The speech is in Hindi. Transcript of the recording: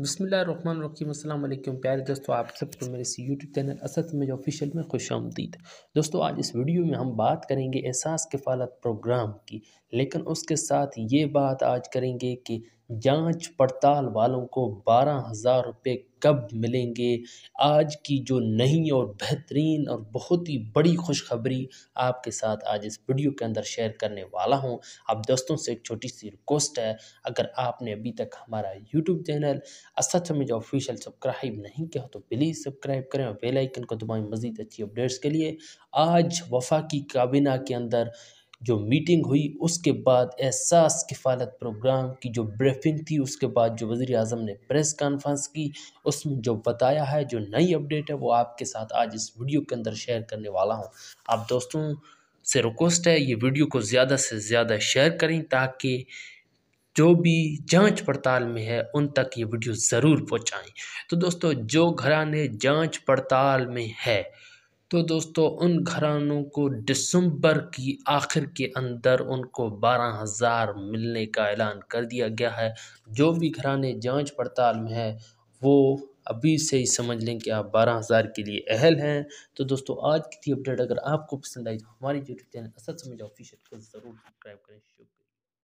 अल्लाम प्यारे दोस्तों आप सबको मेरे इस यूट्यूब चैनल असद में ऑफिशियल में खुश आमदीद दोस्तों आज इस वीडियो में हम बात करेंगे एहसास किफालत प्रोग्राम की लेकिन उसके साथ ये बात आज करेंगे कि जांच पड़ताल वालों को बारह हज़ार रुपये कब मिलेंगे आज की जो नई और बेहतरीन और बहुत ही बड़ी खुशखबरी आपके साथ आज इस वीडियो के अंदर शेयर करने वाला हूं आप दोस्तों से एक छोटी सी रिक्वेस्ट है अगर आपने अभी तक हमारा यूट्यूब चैनल असच में जो ऑफिशियल सब्सक्राइब नहीं किया तो प्लीज़ सब्सक्राइब करें और बेलाइकन को दबाएँ मज़ीद अच्छी अपडेट्स के लिए आज वफाकी काबिना के अंदर जो मीटिंग हुई उसके बाद एहसास किफ़ालत प्रोग्राम की जो ब्रीफिंग थी उसके बाद जो वज़ी अजम ने प्रेस कॉन्फ्रेंस की उसमें जो बताया है जो नई अपडेट है वो आपके साथ आज इस वीडियो के अंदर शेयर करने वाला हूँ आप दोस्तों से रिक्वेस्ट है ये वीडियो को ज़्यादा से ज़्यादा शेयर करें ताकि जो भी जांच पड़ताल में है उन तक ये वीडियो ज़रूर पहुंचाएं तो दोस्तों जो घराने जांच पड़ताल में है तो दोस्तों उन घरानों को दिसंबर की आखिर के अंदर उनको बारह हज़ार मिलने का ऐलान कर दिया गया है जो भी घराने जांच पड़ताल में है वो अभी से ही समझ लें कि आप बारह हज़ार के लिए अहल हैं तो दोस्तों आज की थी अपडेट अगर आपको पसंद आई तो हमारी यूट्यूब चैनल असद समझ ऑफिशियल को ज़रूर सब्सक्राइब करें शुक्रिया